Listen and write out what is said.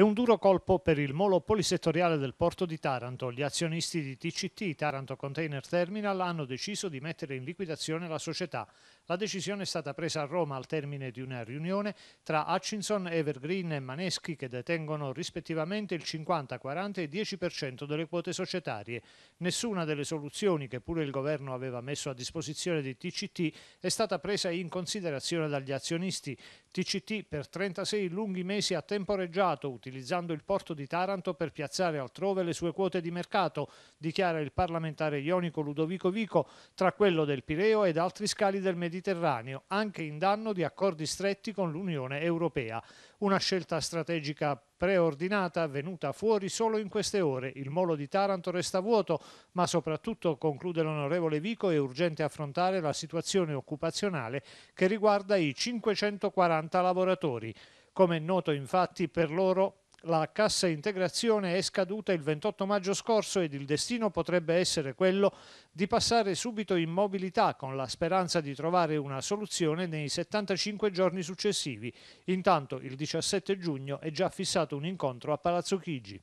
È un duro colpo per il molo polisettoriale del porto di Taranto. Gli azionisti di TCT Taranto Container Terminal hanno deciso di mettere in liquidazione la società. La decisione è stata presa a Roma al termine di una riunione tra Hutchinson, Evergreen e Maneschi che detengono rispettivamente il 50, 40 e 10% delle quote societarie. Nessuna delle soluzioni che pure il governo aveva messo a disposizione di TCT è stata presa in considerazione dagli azionisti. TCT per 36 lunghi mesi ha temporeggiato utilizzando utilizzando il porto di Taranto per piazzare altrove le sue quote di mercato, dichiara il parlamentare ionico Ludovico Vico, tra quello del Pireo ed altri scali del Mediterraneo, anche in danno di accordi stretti con l'Unione Europea. Una scelta strategica preordinata venuta fuori solo in queste ore. Il molo di Taranto resta vuoto, ma soprattutto, conclude l'onorevole Vico, è urgente affrontare la situazione occupazionale che riguarda i 540 lavoratori. Come è noto infatti per loro la cassa integrazione è scaduta il 28 maggio scorso ed il destino potrebbe essere quello di passare subito in mobilità con la speranza di trovare una soluzione nei 75 giorni successivi. Intanto il 17 giugno è già fissato un incontro a Palazzo Chigi.